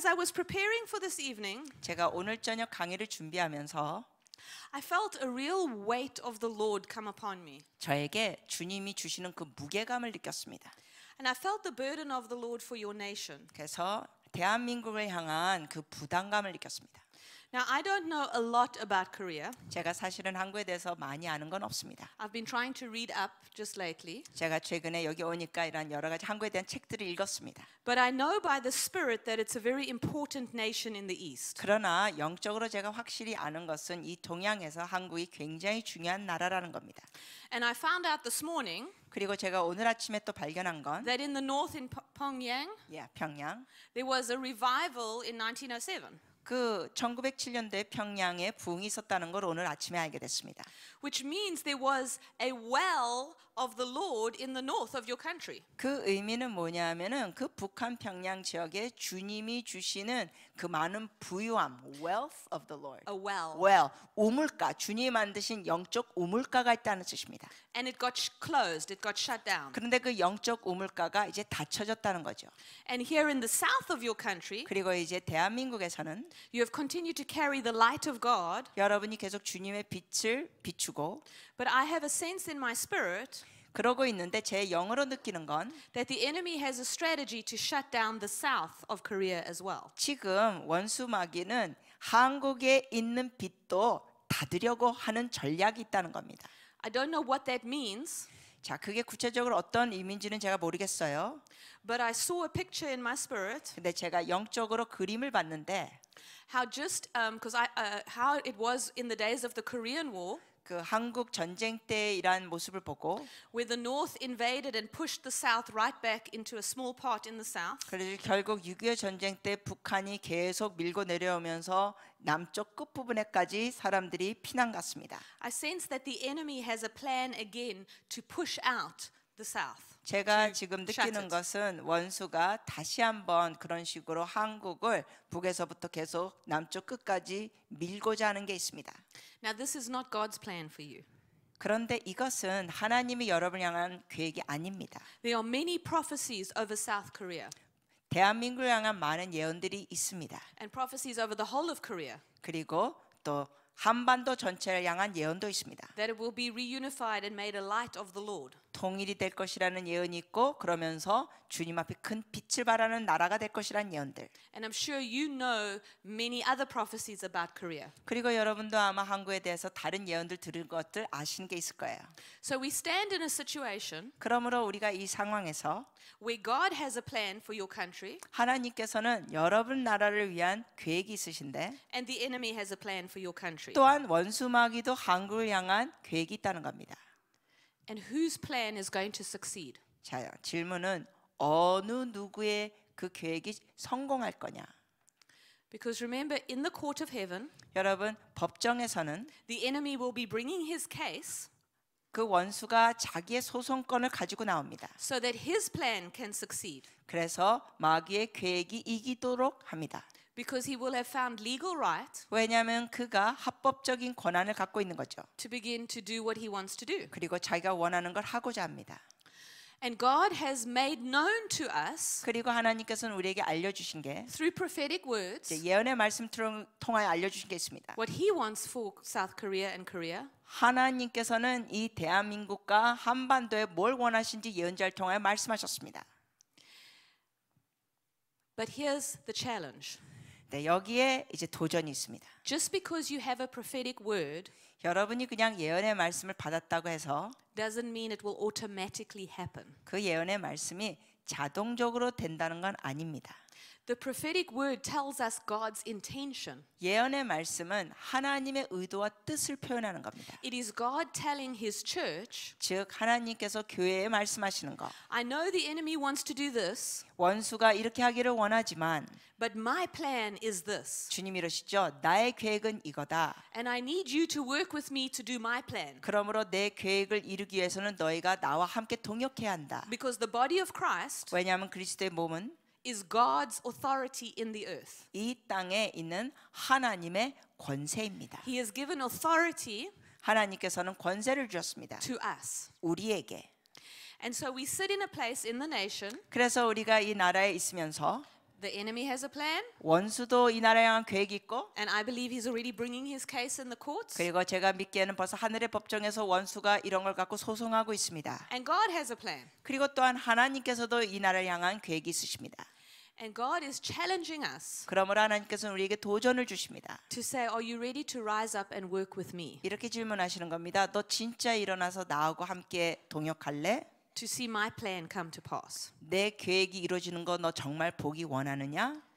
as I was preparing for this evening, 제가 오늘 저녁 강의를 준비하면서 I felt a real weight of the Lord come upon me. 저에게 주님이 주시는 그 무게감을 느꼈습니다. And I felt the burden of the Lord for your nation. 그래서 대한민국을 향한 그 부담감을 느꼈습니다. Now I don't know a lot about Korea. 제가 사실은 한국에 대해서 많이 아는 건 없습니다. I've been trying to read up just lately. 제가 최근에 여기 오니까 이런 여러 가지 한국에 대한 책들을 읽었습니다. But I know by the spirit that it's a very important nation in the east. 그러나 영적으로 제가 확실히 아는 것은 이 동양에서 한국이 굉장히 중요한 나라라는 겁니다. And I found out this morning 그리고 제가 오늘 아침에 또 발견한 건 that in the north in Pyongyang, yeah, 평양, there was a revival in 1907. 그 1907년대 평양에 부흥이 있었다는 걸 오늘 아침에 알게 됐습니다. Which means there was a well of the Lord in the north of your country. 그 의미는 뭐냐면은 그 북한 평양 지역에 주님이 주시는 그 많은 부유함, wealth of the Lord. A well. well, 우물가, 주님이 만드신 영적 우물가가 있다는 뜻입니다. And it got closed, it got shut down. 그런데 그 영적 우물가가 이제 닫혀졌다는 거죠. And here in the south of your country. 그리고 이제 대한민국에서는 You have continued to carry the light of God. 여러분이 계속 주님의 빛을 비추고 But I have a sense in my spirit 그러고 있는데 제 영으로 느끼는 건 that the enemy has a strategy to shut down the south of Korea as well. 지금 원수 마귀는 한국에 있는 빛도 닫으려고 하는 전략이 있다는 겁니다. I don't know what that means. 자, 그게 구체적으로 어떤 의미인지는 제가 모르겠어요. But I saw a picture in my spirit. 근데 제가 영적으로 그림을 봤는데 how just because um, I uh, how it was in the days of the Korean War. 그 한국 전쟁 때 이러한 모습을 보고 where the north invaded and pushed the south right back into a small part in the south. 그래서 결국 6.25 전쟁 때 북한이 계속 밀고 내려오면서 남쪽 끝부분에까지 사람들이 피난 갔습니다. I sense that the enemy has a plan again to push out 제가 지금 느끼는 것은 원수가 다시 한번 그런 식으로 한국을 북에서부터 계속 남쪽 끝까지 밀고자 하는 게 있습니다. Now this is not God's plan for you. 그런데 이것은 하나님이 여러분을 향한 계획이 아닙니다. There are many prophecies over South Korea. 대한민국을 향한 많은 예언들이 있습니다. And prophecies over the whole of Korea. 그리고 또 한반도 전체를 향한 예언도 있습니다. That it will be reunified and made a light of the Lord. 통일이 될 것이라는 예언이 있고 그러면서 주님 앞에 큰 빛을 발하는 나라가 될 것이란 예언들. And I'm sure you know many other prophecies about Korea. 그리고 여러분도 아마 한국에 대해서 다른 예언들 들은 것들 아시는 게 있을 거예요. So we stand in a situation. 그러므로 우리가 이 상황에서 where God has a plan for your country. 하나님께서는 여러분 나라를 위한 계획이 있으신데 and the enemy has a plan for your country. 또한 원수 마귀도 한국을 향한 계획이 있다는 겁니다. And whose plan is going to succeed? 자, 질문은 어느 누구의 그 계획이 성공할 거냐? Because remember, in the court of heaven, 여러분 법정에서는 the enemy will be bringing his case. 그 원수가 자기의 소송권을 가지고 나옵니다. So that his plan can succeed. 그래서 마귀의 계획이 이기도록 합니다. because he will have found legal right 왜냐하면 그가 합법적인 권한을 갖고 있는 거죠. to begin to do what he wants to do. 그리고 자기가 원하는 걸 하고자 합니다. And God has made known to us 그리고 하나님께서는 우리에게 알려주신 게 through prophetic words 이제 예언의 말씀 을 통하여 알려주신 게 있습니다. what he wants for South Korea and Korea. 하나님께서는 이 대한민국과 한반도에 뭘 원하신지 예언자를 통하여 말씀하셨습니다. But here's the challenge. 네, 여기에 이제 도전이 있습니다. Just because you have a prophetic word 여러분이 그냥 예언의 말씀을 받았다고 해서 doesn't mean it will automatically happen. 그 예언의 말씀이 자동적으로 된다는 건 아닙니다. The prophetic word tells us God's intention. 예언의 말씀은 하나님의 의도와 뜻을 표현하는 겁니다. It is God telling his church. 즉 하나님께서 교회에 말씀하시는 것. I know the enemy wants to do this. 원수가 이렇게 하기를 원하지만 But my plan is this. 주님 이러시죠. 나의 계획은 이거다. And I need you to work with me to do my plan. 그러므로 내 계획을 이루기 위해서는 너희가 나와 함께 동역해야 한다. Because the body of Christ 왜냐하면 그리스도의 몸은 is God's authority in the earth. 이 땅에 있는 하나님의 권세입니다. He has given authority 하나님께서는 권세를 주셨습니다. to us. 우리에게. And so we sit in a place in the nation 그래서 우리가 이 나라에 있으면서 The enemy has a plan. 원수도 이 나라에 향한 계획이 있고. And I believe he's already bringing his case in the courts. 그리고 제가 믿기에는 벌써 하늘의 법정에서 원수가 이런 걸 갖고 소송하고 있습니다. And God has a plan. 그리고 또한 하나님께서도 이 나라에 향한 계획이 있으십니다. And God is challenging us. 그러므로 하나님께서는 우리에게 도전을 주십니다. To say, are you ready to rise up and work with me? 이렇게 질문하시는 겁니다. 너 진짜 일어나서 나하고 함께 동역할래? to see my plan come to pass. 내 계획이 이루어지는 거 너 정말 보기 원하느냐?